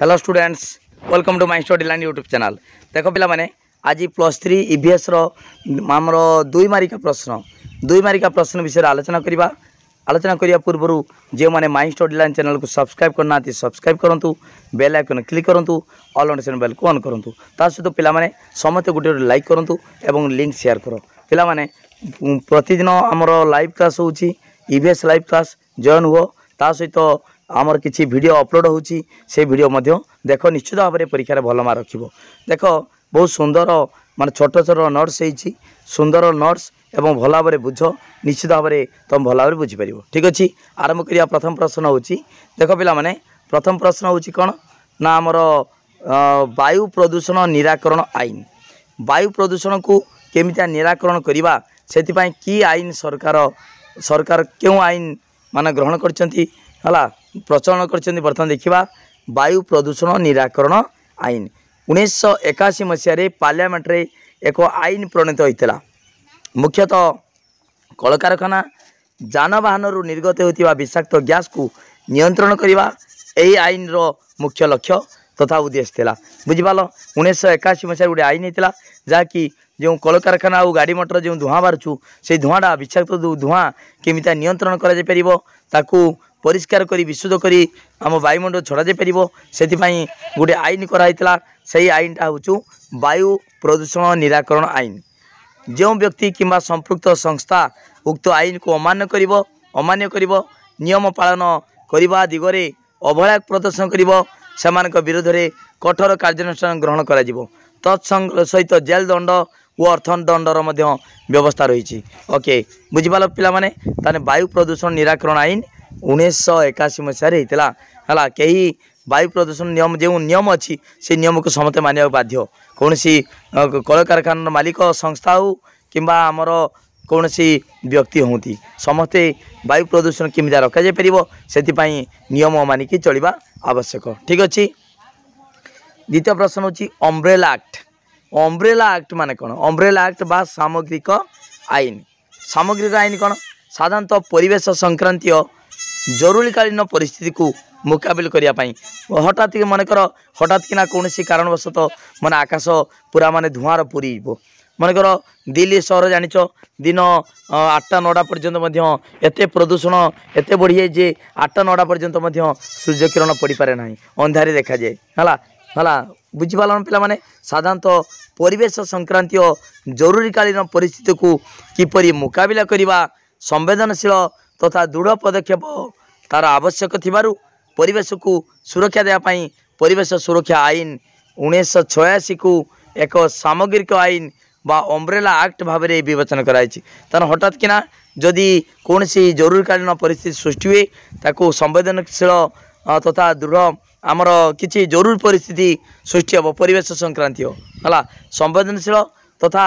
hello students welcome to my Study Line YouTube channel ଦେଖ ପିଲାମାନେ ଆଜି ପ୍ଲସ୍ ଥ୍ରୀ ଇଭିଏସ୍ର ଆମର ଦୁଇ ମାରିକା ପ୍ରଶ୍ନ ଦୁଇ ମାରିକା ପ୍ରଶ୍ନ ବିଷୟରେ ଆଲୋଚନା କରିବା ଆଲୋଚନା କରିବା ପୂର୍ବରୁ ଯେଉଁମାନେ ମାଇ ଷ୍ଟଡି ଲାଇନ୍ ଚ୍ୟାନେଲ୍କୁ ସବସ୍କ୍ରାଇବ୍ କରିନାହାନ୍ତି ସବସ୍କ୍ରାଇବ୍ କରନ୍ତୁ ବେଲ୍ ଆଇକନ୍ କ୍ଲିକ୍ କରନ୍ତୁ ଅଲ୍ ନୋଟିଫିକେସନ୍ ବେଲ୍କୁ ଅନ୍ କରନ୍ତୁ ତା ସହିତ ପିଲାମାନେ ସମସ୍ତେ ଗୋଟେ ଗୋଟେ ଲାଇକ୍ କରନ୍ତୁ ଏବଂ ଲିଙ୍କ୍ ସେୟାର୍ କର ପିଲାମାନେ ପ୍ରତିଦିନ ଆମର ଲାଇଭ୍ କ୍ଲାସ୍ ହେଉଛି ଇଭିଏସ୍ ଲାଇଭ୍ କ୍ଲାସ୍ ଜଏନ୍ ହୁଅ ତା ସହିତ ଆମର କିଛି ଭିଡ଼ିଓ ଅପଲୋଡ଼ ହେଉଛି ସେ ଭିଡ଼ିଓ ମଧ୍ୟ ଦେଖ ନିଶ୍ଚିତ ଭାବରେ ପରୀକ୍ଷାରେ ଭଲ ମାର୍କ ରଖିବ ଦେଖ ବହୁତ ସୁନ୍ଦର ମାନେ ଛୋଟ ଛୋଟ ନର୍ସ ହେଇଛି ସୁନ୍ଦର ନର୍ସ ଏବଂ ଭଲ ଭାବରେ ବୁଝ ନିଶ୍ଚିତ ଭାବରେ ତୁମେ ଭଲ ଭାବରେ ବୁଝିପାରିବ ଠିକ୍ ଅଛି ଆରମ୍ଭ କରିବା ପ୍ରଥମ ପ୍ରଶ୍ନ ହେଉଛି ଦେଖ ପିଲାମାନେ ପ୍ରଥମ ପ୍ରଶ୍ନ ହେଉଛି କ'ଣ ନା ଆମର ବାୟୁ ପ୍ରଦୂଷଣ ନିରାକରଣ ଆଇନ ବାୟୁ ପ୍ରଦୂଷଣକୁ କେମିତିଆ ନିରାକରଣ କରିବା ସେଥିପାଇଁ କି ଆଇନ ସରକାର ସରକାର କେଉଁ ଆଇନ ମାନେ ଗ୍ରହଣ କରିଛନ୍ତି ହେଲା প্রচলন করছেন বর্তমান দেখা বায়ু প্রদূষণ নিরাকরণ আইন ଉଣେଇଶହ ଏକାଅଶୀ ମସିହାରେ ପାର୍ଲିଆମେଣ୍ଟରେ ଏକ ଆଇନ ପ୍ରଣୀତ ହୋଇଥିଲା ମୁଖ୍ୟତଃ କଳକାରଖାନା ଯାନବାହନରୁ ନିର୍ଗତ ହେଉଥିବା ବିଷାକ୍ତ ଗ୍ୟାସ୍କୁ ନିୟନ୍ତ୍ରଣ କରିବା ଏହି ଆଇନର ମୁଖ୍ୟ ଲକ୍ଷ୍ୟ ତଥା ଉଦ୍ଦେଶ୍ୟ ଥିଲା ବୁଝିପାରିଲ ଉଣେଇଶହ ଏକାଅଶୀ ମସିହାରେ ଗୋଟେ ଆଇନ ହେଇଥିଲା ଯାହାକି ଯେଉଁ କଳକାରଖାନା ଆଉ ଗାଡ଼ି ମଟର ଯେଉଁ ଧୂଆଁ ବାହାରୁଛୁ ସେଇ ଧୂଆଁଟା ବିଷାକ୍ତ ଧୂଆଁ କେମିତି ନିୟନ୍ତ୍ରଣ କରାଯାଇପାରିବ ତାକୁ ପରିଷ୍କାର କରି ବିଶୁଦ୍ଧ କରି ଆମ ବାୟୁମଣ୍ଡଳ ଛଡ଼ାଯାଇପାରିବ ସେଥିପାଇଁ ଗୋଟେ ଆଇନ କରାହେଇଥିଲା ସେହି ଆଇନଟା ହେଉଛୁ ବାୟୁ ପ୍ରଦୂଷଣ ନିରାକରଣ ଆଇନ ଯେଉଁ ବ୍ୟକ୍ତି କିମ୍ବା ସମ୍ପୃକ୍ତ ସଂସ୍ଥା ଉକ୍ତ ଆଇନକୁ ଅମାନ୍ୟ କରିବ ଅମାନ୍ୟ କରିବ ନିୟମ ପାଳନ କରିବା ଦିଗରେ ଅବହେଳା ପ୍ରଦର୍ଶନ କରିବ ସେମାନଙ୍କ ବିରୋଧରେ କଠୋର କାର୍ଯ୍ୟାନୁଷ୍ଠାନ ଗ୍ରହଣ କରାଯିବ ତତ୍ସଙ୍ଗ ସହିତ ଜେଲ୍ ଦଣ୍ଡ ଓ ଦଣ୍ଡର ମଧ୍ୟ ବ୍ୟବସ୍ଥା ରହିଛି ଓକେ ବୁଝିପାରିଲ ପିଲାମାନେ ତାହେଲେ ବାୟୁ ପ୍ରଦୂଷଣ ନିରାକରଣ ଆଇନ ଉଣେଇଶହ ଏକାଅଶୀ ମସିହାରେ ହେଇଥିଲା ହେଲା କେହି ବାୟୁ ପ୍ରଦୂଷଣ ନିୟମ ଯେଉଁ ନିୟମ ଅଛି ସେ ନିୟମକୁ ସମସ୍ତେ ମାନିବାକୁ ବାଧ୍ୟ କୌଣସି କଳକାରଖାନାର ମାଲିକ ସଂସ୍ଥା ହେଉ କିମ୍ବା ଆମର କୌଣସି ବ୍ୟକ୍ତି ହୁଅନ୍ତି ସମସ୍ତେ ବାୟୁ ପ୍ରଦୂଷଣ କେମିତି ରଖାଯାଇପାରିବ ସେଥିପାଇଁ ନିୟମ ମାନିକି ଚଳିବା ଆବଶ୍ୟକ ଠିକ୍ ଅଛି ଦ୍ୱିତୀୟ ପ୍ରଶ୍ନ ହେଉଛି ଅମ୍ବ୍ରେଲା ଆକ୍ଟ ଅମ୍ବ୍ରେଲା ଆକ୍ଟ ମାନେ କ'ଣ ଅମ୍ବ୍ରେଲା ଆକ୍ଟ ବା ସାମଗ୍ରିକ ଆଇନ ସାମଗ୍ରିକ ଆଇନ କ'ଣ ସାଧାରଣତଃ ପରିବେଶ ସଂକ୍ରାନ୍ତୀୟ ଜରୁରୀକାଳୀନ ପରିସ୍ଥିତିକୁ ମୁକାବିଲ କରିବା ପାଇଁ ହଠାତ୍ ମନେକର ହଠାତ୍ କିନା କୌଣସି କାରଣବଶତଃ ମାନେ ଆକାଶ ପୁରା ମାନେ ଧୂଆଁର ପୁରିଯିବ ମନେକର ଦିଲ୍ଲୀ ସହର ଜାଣିଛ ଦିନ ଆଠଟା ନଅଟା ପର୍ଯ୍ୟନ୍ତ ମଧ୍ୟ ଏତେ ପ୍ରଦୂଷଣ ଏତେ ବଢ଼ିଯାଏ ଯେ ଆଠଟା ନଅଟା ପର୍ଯ୍ୟନ୍ତ ମଧ୍ୟ ସୂର୍ଯ୍ୟକିରଣ ପଡ଼ିପାରେ ନାହିଁ ଅନ୍ଧାରେ ଦେଖାଯାଏ ହେଲା ହେଲା ବୁଝିପାରିଲନ ପିଲାମାନେ ସାଧାରଣତଃ ପରିବେଶ ସଂକ୍ରାନ୍ତୀୟ ଜରୁରୀକାଳୀନ ପରିସ୍ଥିତିକୁ କିପରି ମୁକାବିଲା କରିବା ସମ୍ବେଦନଶୀଳ ତଥା ଦୃଢ଼ ପଦକ୍ଷେପ ତା'ର ଆବଶ୍ୟକ ଥିବାରୁ ପରିବେଶକୁ ସୁରକ୍ଷା ଦେବା ପାଇଁ ପରିବେଶ ସୁରକ୍ଷା ଆଇନ ଉଣେଇଶହ ଛୟାଅଶୀକୁ ଏକ ସାମଗ୍ରିକ ଆଇନ ବା ଅମ୍ବ୍ରେଲା ଆକ୍ଟ ଭାବରେ ବିବେଚନା କରାଯାଇଛି ତେଣୁ ହଠାତ୍ କିନା ଯଦି କୌଣସି ଜରୁରୀକାଳୀନ ପରିସ୍ଥିତି ସୃଷ୍ଟି ହୁଏ ତାକୁ ସମ୍ବେଦନଶୀଳ ତଥା ଦୃଢ଼ ଆମର କିଛି ଜରୁରୀ ପରିସ୍ଥିତି ସୃଷ୍ଟି ହେବ ପରିବେଶ ସଂକ୍ରାନ୍ତୀୟ ହେଲା ସମ୍ବେଦନଶୀଳ ତଥା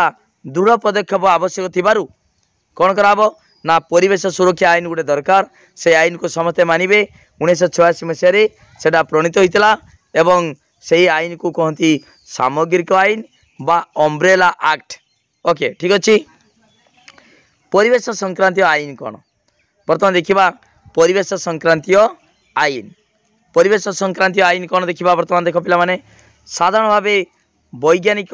ଦୃଢ଼ ପଦକ୍ଷେପ ଆବଶ୍ୟକ ଥିବାରୁ କ'ଣ କରାହେବ ନା ପରିବେଶ ସୁରକ୍ଷା ଆଇନ ଗୋଟେ ଦରକାର ସେ ଆଇନକୁ ସମସ୍ତେ ମାନିବେ ଉଣେଇଶହ ଛୟାଅଶୀ ମସିହାରେ ସେଟା ପ୍ରଣୀତ ହୋଇଥିଲା ଏବଂ ସେହି ଆଇନକୁ କହନ୍ତି ସାମଗ୍ରିକ ଆଇନ ବା ଅମ୍ବ୍ରେଲା ଆକ୍ଟ ଓକେ ଠିକ୍ ଅଛି ପରିବେଶ ସଂକ୍ରାନ୍ତୀୟ ଆଇନ କ'ଣ ବର୍ତ୍ତମାନ ଦେଖିବା ପରିବେଶ ସଂକ୍ରାନ୍ତୀୟ ଆଇନ ପରିବେଶ ସଂକ୍ରାନ୍ତୀୟ ଆଇନ କ'ଣ ଦେଖିବା ବର୍ତ୍ତମାନ ଦେଖ ପିଲାମାନେ ସାଧାରଣ ଭାବେ ବୈଜ୍ଞାନିକ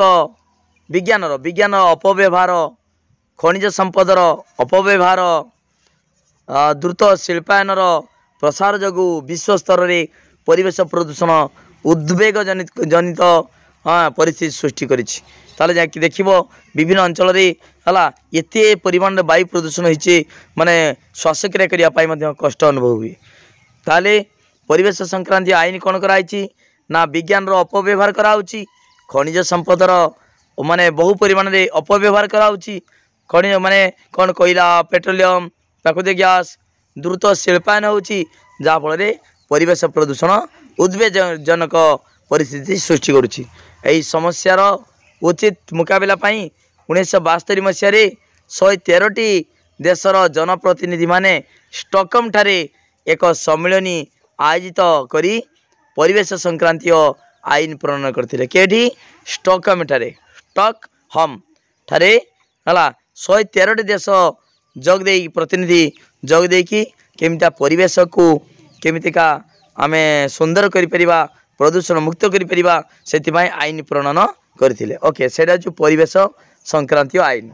ବିଜ୍ଞାନର ବିଜ୍ଞାନ ଅପବ୍ୟବହାର ଖଣିଜ ସମ୍ପଦର ଅପବ୍ୟବହାର ଦ୍ରୁତ ଶିଳ୍ପାୟନର ପ୍ରସାର ଯୋଗୁଁ ବିଶ୍ୱସ୍ତରରେ ପରିବେଶ ପ୍ରଦୂଷଣ ଉଦ୍ବେଗ ଜନିତ ପରିସ୍ଥିତି ସୃଷ୍ଟି କରିଛି ତାହେଲେ ଯାଇକି ଦେଖିବ ବିଭିନ୍ନ ଅଞ୍ଚଳରେ ହେଲା ଏତେ ପରିମାଣରେ ବାୟୁ ପ୍ରଦୂଷଣ ହୋଇଛି ମାନେ ଶ୍ୱାସକ୍ରିୟା କରିବା ପାଇଁ ମଧ୍ୟ କଷ୍ଟ ଅନୁଭବ ହୁଏ ତାହେଲେ ପରିବେଶ ସଂକ୍ରାନ୍ତି ଆଇନ କ'ଣ କରାହେଇଛି ନା ବିଜ୍ଞାନର ଅପବ୍ୟବହାର କରାହେଉଛି ଖଣିଜ ସମ୍ପଦର ମାନେ ବହୁ ପରିମାଣରେ ଅପବ୍ୟବହାର କରାହେଉଛି ଖଣିଜ ମାନେ କ'ଣ କହିଲା ପେଟ୍ରୋଲିୟମ୍ ପ୍ରାକୃତିକ ଗ୍ୟାସ୍ ଦ୍ରୁତ ଶିଳ୍ପାୟନ ହେଉଛି ଯାହାଫଳରେ ପରିବେଶ ପ୍ରଦୂଷଣ ଉଦ୍ବେଗଜନକ ପରିସ୍ଥିତି ସୃଷ୍ଟି କରୁଛି ଏହି ସମସ୍ୟାର ଉଚିତ ମୁକାବିଲା ପାଇଁ ଉଣେଇଶହ ବାସ୍ତରି ମସିହାରେ ଶହେ ତେରଟି ଦେଶର ଜନପ୍ରତିନିଧିମାନେ ଠାରେ ଏକ ସମ୍ମିଳନୀ ଆୟୋଜିତ କରି ପରିବେଶ ସଂକ୍ରାନ୍ତୀୟ ଆଇନ ପ୍ରଣୟନ କରିଥିଲେ କେଉଁଠି ଠାରେ ଷ୍ଟକ୍ ହମ୍ ଠାରେ ହେଲା ଶହେ ତେରଟି ଦେଶ ଯୋଗ ଦେଇକି ପ୍ରତିନିଧି ଯୋଗ ଦେଇକି କେମିତିକା ପରିବେଶକୁ କେମିତିକା ଆମେ ସୁନ୍ଦର କରିପାରିବା ପ୍ରଦୂଷଣ ମୁକ୍ତ କରିପାରିବା ସେଥିପାଇଁ ଆଇନ ପ୍ରଣୟନ କରିଥିଲେ ଓକେ ସେଇଟା ହେଉଛି ପରିବେଶ ସଂକ୍ରାନ୍ତୀୟ ଆଇନ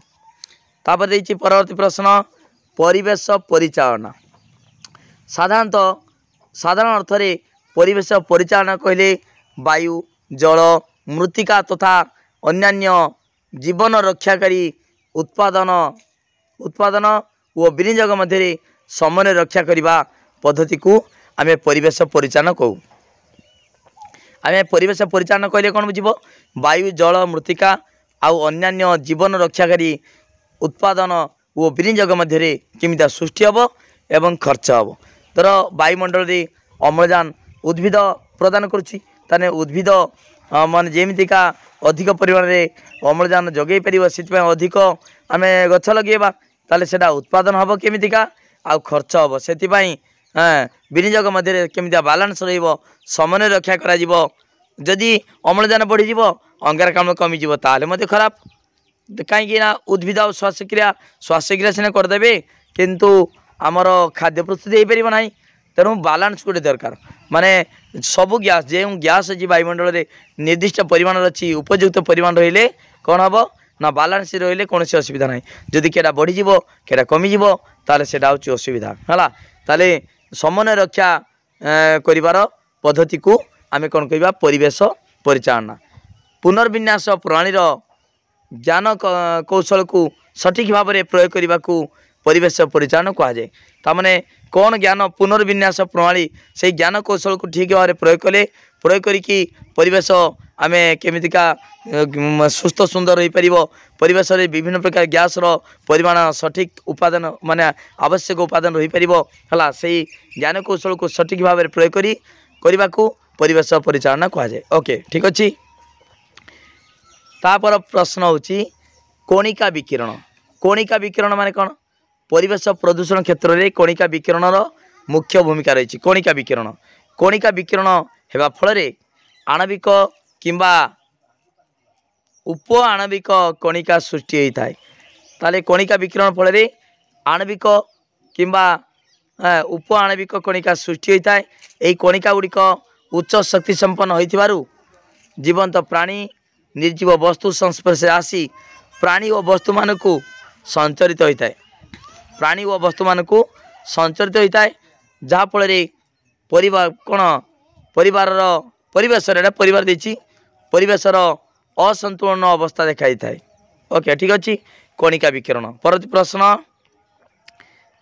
ତାପରେ ଦେଇଛି ପରବର୍ତ୍ତୀ ପ୍ରଶ୍ନ ପରିବେଶ ପରିଚାଳନା ସାଧାରଣତଃ ସାଧାରଣ ଅର୍ଥରେ ପରିବେଶ ପରିଚାଳନା କହିଲେ ବାୟୁ ଜଳ ମୃତ୍ତିକା ତଥା ଅନ୍ୟାନ୍ୟ ଜୀବନ ରକ୍ଷାକାରୀ ଉତ୍ପାଦନ ଉତ୍ପାଦନ ଓ ବିନିଯୋଗ ମଧ୍ୟରେ ସମନ୍ୱୟ ରକ୍ଷା କରିବା ପଦ୍ଧତିକୁ ଆମେ ପରିବେଶ ପରିଚାଳନା କହୁ ଆମେ ପରିବେଶ ପରିଚାଳନା କହିଲେ କ'ଣ ବୁଝିବ ବାୟୁ ଜଳ ମୃତ୍ତିକା ଆଉ ଅନ୍ୟାନ୍ୟ ଜୀବନ ରକ୍ଷାକାରୀ ଉତ୍ପାଦନ ଓ ବିନିଯୋଗ ମଧ୍ୟରେ କେମିତି ସୃଷ୍ଟି ହେବ ଏବଂ ଖର୍ଚ୍ଚ ହେବ ଧର ବାୟୁମଣ୍ଡଳରେ ଅମ୍ଳଜାନ ଉଦ୍ଭିଦ ପ୍ରଦାନ କରୁଛି ତାହେଲେ ଉଦ୍ଭିଦ ମାନେ ଯେମିତିକା ଅଧିକ ପରିମାଣରେ ଅମ୍ଳଜାନ ଯୋଗାଇ ପାରିବ ସେଥିପାଇଁ ଅଧିକ ଆମେ ଗଛ ଲଗାଇବା ତାହେଲେ ସେଇଟା ଉତ୍ପାଦନ ହେବ କେମିତିକା ଆଉ ଖର୍ଚ୍ଚ ହେବ ସେଥିପାଇଁ ବିନିଯୋଗ ମଧ୍ୟରେ କେମିତିଆ ବାଲାନ୍ସ ରହିବ ସମନ୍ୱୟ ରକ୍ଷା କରାଯିବ ଯଦି ଅମ୍ଳଜାନ ବଢ଼ିଯିବ ଅଙ୍ଗାରକାମ୍ଳ କମିଯିବ ତାହେଲେ ମଧ୍ୟ ଖରାପ କାହିଁକିନା ଉଦ୍ଭିଦ ଆଉ ଶ୍ୱାସକ୍ରିୟା ଶ୍ୱାସକ୍ରିୟା ସିନା କରିଦେବେ କିନ୍ତୁ ଆମର ଖାଦ୍ୟ ପ୍ରସ୍ତୁତି ହୋଇପାରିବ ନାହିଁ ତେଣୁ ବାଲାନ୍ସ ଗୋଟେ ଦରକାର ମାନେ ସବୁ ଗ୍ୟାସ୍ ଯେଉଁ ଗ୍ୟାସ୍ ଅଛି ବାୟୁମଣ୍ଡଳରେ ନିର୍ଦ୍ଦିଷ୍ଟ ପରିମାଣର ଅଛି ଉପଯୁକ୍ତ ପରିମାଣ ରହିଲେ କ'ଣ ହେବ ନା ବାଲାନ୍ସ ରହିଲେ କୌଣସି ଅସୁବିଧା ନାହିଁ ଯଦି କେଉଁଟା ବଢ଼ିଯିବ କେଟା କମିଯିବ ତାହେଲେ ସେଇଟା ହେଉଛି ଅସୁବିଧା ହେଲା ତାହେଲେ ସମନ୍ୱୟ ରକ୍ଷା କରିବାର ପଦ୍ଧତିକୁ ଆମେ କ'ଣ କହିବା ପରିବେଶ ପରିଚାଳନା ପୁନର୍ବିନ୍ୟାସ ପ୍ରଣାଳୀର ଜ୍ଞାନ କୌଶଳକୁ ସଠିକ୍ ଭାବରେ ପ୍ରୟୋଗ କରିବାକୁ ପରିବେଶ ପରିଚାଳନା କୁହାଯାଏ ତା'ମାନେ কোন জ্ঞান পুনর্বিন্যাস প্রণালী সেই জ্ঞান কৌশলକୁ ଠିକ୍ ଭାବରେ ପ୍ରୟୋଗ କଲେ ପ୍ରୟୋଗ କରିକି ପରିବେଶ ଆମେ କେମିତିକା ସୁସ୍ଥ ସୁନ୍ଦର ହୋଇପାରିବ ପରିବେଶରେ ବିଭିନ୍ନ ପ୍ରକାର ଗ୍ୟାସ୍ର ପରିମାଣ ସଠିକ୍ ଉପାଦାନ ମାନେ ଆବଶ୍ୟକ ଉପାଦାନ ରହିପାରିବ ହେଲା ସେଇ ଜ୍ଞାନ କୌଶଳକୁ ସଠିକ୍ ଭାବରେ ପ୍ରୟୋଗ କରି କରିବାକୁ ପରିବେଶ ପରିଚାଳନା କୁହାଯାଏ ଓକେ ଠିକ୍ ଅଛି ତାପର ପ୍ରଶ୍ନ ହେଉଛି କଣିକା ବିକିରଣ କଣିକା ବିକିରଣ ମାନେ କ'ଣ ପରିବେଶ ପ୍ରଦୂଷଣ କ୍ଷେତ୍ରରେ କଣିକା ବିକିରଣର ମୁଖ୍ୟ ଭୂମିକା ରହିଛି କଣିକା ବିକିରଣ କଣିକା ବିକିରଣ ହେବା ଫଳରେ ଆଣବିକ କିମ୍ବା ଉପ ଆଣବିକ କଣିକା ସୃଷ୍ଟି ହୋଇଥାଏ ତାହେଲେ କଣିକା ବିକିରଣ ଫଳରେ ଆଣବିକ କିମ୍ବା ଉପ ଆଣବିକ କଣିକା ସୃଷ୍ଟି ହୋଇଥାଏ ଏହି କଣିକା ଗୁଡ଼ିକ ଉଚ୍ଚ ଶକ୍ତି ସମ୍ପନ୍ନ ହୋଇଥିବାରୁ ଜୀବନ୍ତ ପ୍ରାଣୀ ନିର୍ଜୀବ ବସ୍ତୁ ସଂସ୍ପର୍ଶରେ ଆସି ପ୍ରାଣୀ ଓ ବସ୍ତୁମାନଙ୍କୁ ସଞ୍ଚରିତ ହୋଇଥାଏ ପ୍ରାଣୀ ଓ ବସ୍ତୁମାନଙ୍କୁ ସଞ୍ଚରିତ ହୋଇଥାଏ ଯାହାଫଳରେ ପରିବାର କ'ଣ ପରିବାରର ପରିବେଶରେ ଏଇଟା ପରିବାର ଦେଇଛି ପରିବେଶର ଅସନ୍ତୁଳନ ଅବସ୍ଥା ଦେଖାଯାଇଥାଏ ଓକେ ଠିକ୍ ଅଛି କଣିକା ବିକିରଣ ପରବର୍ତ୍ତୀ ପ୍ରଶ୍ନ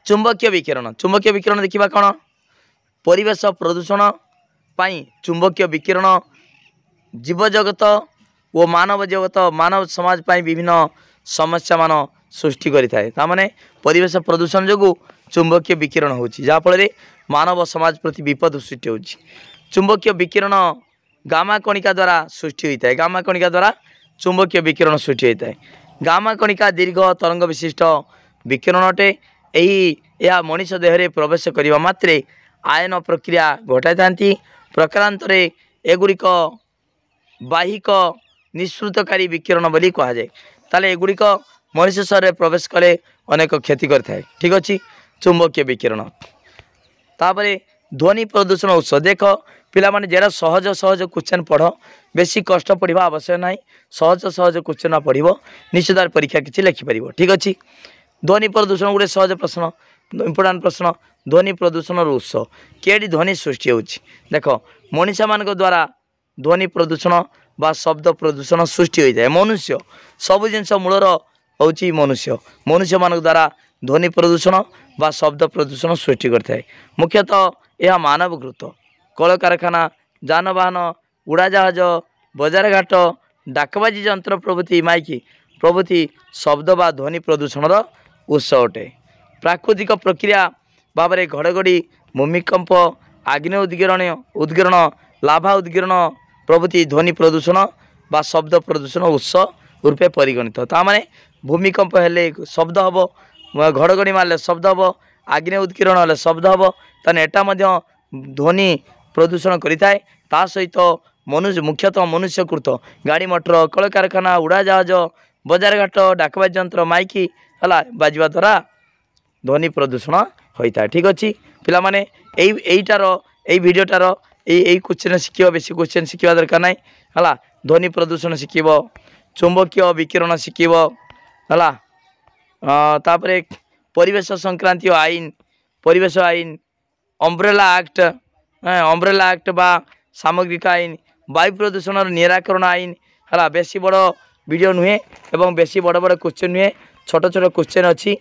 ଚୁମ୍ବକୀୟ ବିକିରଣ ଚୁମ୍ବକୀୟ ବିକିରଣ ଦେଖିବା କ'ଣ ପରିବେଶ ପ୍ରଦୂଷଣ ପାଇଁ ଚୁମ୍ବକୀୟ ବିକିରଣ ଜୀବଜଗତ ଓ ମାନବ ଜଗତ ମାନବ ସମାଜ ପାଇଁ ବିଭିନ୍ନ ସମସ୍ୟାମାନ ସୃଷ୍ଟି କରିଥାଏ ତାମାନେ ପରିବେଶ ପ୍ରଦୂଷଣ ଯୋଗୁଁ ଚୁମ୍ବକୀୟ ବିକିରଣ ହେଉଛି ଯାହାଫଳରେ ମାନବ ସମାଜ ପ୍ରତି ବିପଦ ସୃଷ୍ଟି ହେଉଛି ଚୁମ୍ବକୀୟ ବିକିରଣ ଗାମା କଣିକା ଦ୍ୱାରା ସୃଷ୍ଟି ହୋଇଥାଏ ଗାମା କଣିକା ଦ୍ୱାରା ଚୁମ୍ବକୀୟ ବିକିରଣ ସୃଷ୍ଟି ହୋଇଥାଏ ଗାମା କଣିକା ଦୀର୍ଘ ତରଙ୍ଗ ବିଶିଷ୍ଟ ବିକିରଣ ଅଟେ ଏହି ଏହା ମଣିଷ ଦେହରେ ପ୍ରବେଶ କରିବା ମାତ୍ରେ ଆୟନ ପ୍ରକ୍ରିୟା ଘଟାଇଥାନ୍ତି ପ୍ରକାରାନ୍ତରେ ଏଗୁଡ଼ିକ ବାହିକ ନିଃସୃତକାରୀ ବିକିରଣ ବୋଲି କୁହାଯାଏ ତାହେଲେ ଏଗୁଡ଼ିକ मनिष प्रवेश कले अनेक क्षति गरिए ठिक अच्छा चुम्बकीय विकिरण त ध्वनि प्रदूषण उत्सव देख पि जो सहज सहज क्वेश्चन पढ बेसी कष्ट आवश्यक पढिवाई सहज सहज केसन पढियो निश्चित परीक्षा कि लेखिपार ठीक अझ ध्वनि प्रदूषण गुटे सहज प्रश्न इम्पोर्टान्ट प्रश्न ध्वनि प्रदूषण उत्सव के ध्वनि सृष्टि हुन्छ देख मनिष द्वारा ध्वनि प्रदूषण वा शब्द प्रदूषण सृष्टि हुँदै मनुष्य सब जिनिस मूलर ହେଉଛି ମନୁଷ୍ୟ ମନୁଷ୍ୟମାନଙ୍କ ଦ୍ୱାରା ଧ୍ୱନି ପ୍ରଦୂଷଣ ବା ଶବ୍ଦ ପ୍ରଦୂଷଣ ସୃଷ୍ଟି କରିଥାଏ ମୁଖ୍ୟତଃ ଏହା ମାନବକୃତ କଳକାରଖାନା ଯାନବାହନ ଉଡ଼ାଜାହାଜ ବଜାରଘାଟ ଡାକବାଜି ଯନ୍ତ୍ର ପ୍ରଭୃତି ମାଇକ୍ ପ୍ରଭୃତି ଶବ୍ଦ ବା ଧ୍ୱନି ପ୍ରଦୂଷଣର ଉତ୍ସ ଅଟେ ପ୍ରାକୃତିକ ପ୍ରକ୍ରିୟା ଭାବରେ ଘଡ଼ଘଡ଼ି ଭୂମିକମ୍ପ ଆଗ୍ନେୟ ଉଦ୍ଗିରଣ ଉଦ୍ଗିରଣ ଲାଭା ଉଦ୍ଗିରଣ ପ୍ରଭୃତି ଧ୍ୱନି ପ୍ରଦୂଷଣ ବା ଶବ୍ଦ ପ୍ରଦୂଷଣ ଉତ୍ସ ରୂପେ ପରିଗଣିତ ତା ମାନେ ଭୂମିକମ୍ପ ହେଲେ ଶବ୍ଦ ହେବ ଘଡ଼ଘଡ଼ି ମାରିଲେ ଶବ୍ଦ ହେବ ଆଗ୍ନେ ଉତ୍କୀରଣ ହେଲେ ଶବ୍ଦ ହେବ ତାହେଲେ ଏଟା ମଧ୍ୟ ଧ୍ୱନି ପ୍ରଦୂଷଣ କରିଥାଏ ତା ସହିତ ମନୁଷ୍ୟ ମୁଖ୍ୟତଃ ମନୁଷ୍ୟକୃତ ଗାଡ଼ି ମଟର କଳକାରଖାନା ଉଡ଼ାଜାହାଜ ବଜାରଘାଟ ଡାକବାଜ ଯନ୍ତ୍ର ମାଇକି ହେଲା ବାଜିବା ଦ୍ୱାରା ଧ୍ୱନି ପ୍ରଦୂଷଣ ହୋଇଥାଏ ଠିକ୍ ଅଛି ପିଲାମାନେ ଏଇ ଏଇଟାର ଏଇ ଭିଡ଼ିଓଟାର ଏଇ ଏଇ କ୍ୱେଶ୍ଚିନ୍ ଶିଖିବ ବେଶୀ କ୍ୱେଶ୍ଚିନ୍ ଶିଖିବା ଦରକାର ନାହିଁ ହେଲା ଧ୍ୱନି ପ୍ରଦୂଷଣ ଶିଖିବ ଚୁମ୍ବକୀୟ ବିକିରଣ ଶିଖିବ ହେଲା ତାପରେ ପରିବେଶ ସଂକ୍ରାନ୍ତୀୟ ଆଇନ ପରିବେଶ ଆଇନ ଅମ୍ବ୍ରେଲା ଆକ୍ଟ ଅମ୍ବ୍ରେଲା ଆକ୍ଟ ବା ସାମଗ୍ରିକ ଆଇନ ବାୟୁ ପ୍ରଦୂଷଣର ନିରାକରଣ ଆଇନ ହେଲା ବେଶୀ ବଡ଼ ଭିଡ଼ିଓ ନୁହେଁ ଏବଂ ବେଶୀ ବଡ଼ ବଡ଼ କ୍ୱେଶ୍ଚିନ୍ ନୁହେଁ ଛୋଟ ଛୋଟ କ୍ୱେଶ୍ଚିନ୍ ଅଛି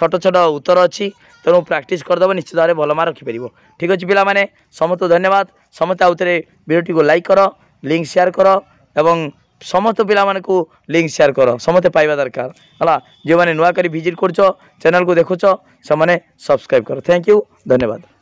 ଛୋଟ ଛୋଟ ଉତ୍ତର ଅଛି ତେଣୁ ପ୍ରାକ୍ଟିସ୍ କରିଦେବ ନିଶ୍ଚିତ ଭାବରେ ଭଲ ମାର୍କ ରଖିପାରିବ ଠିକ୍ ଅଛି ପିଲାମାନେ ସମସ୍ତେ ଧନ୍ୟବାଦ ସମସ୍ତେ ଆଉଥରେ ଭିଡ଼ିଓଟିକୁ ଲାଇକ୍ କର ଲିଙ୍କ ସେୟାର୍ କର ଏବଂ समस्त पिला मान को लिंक शेयर करो समस्त पाइबा दरकार हला जे माने नुवा करी विजिट करछो चैनल को देखुछो से माने सब्सक्राइब करो थैंक धन्यवाद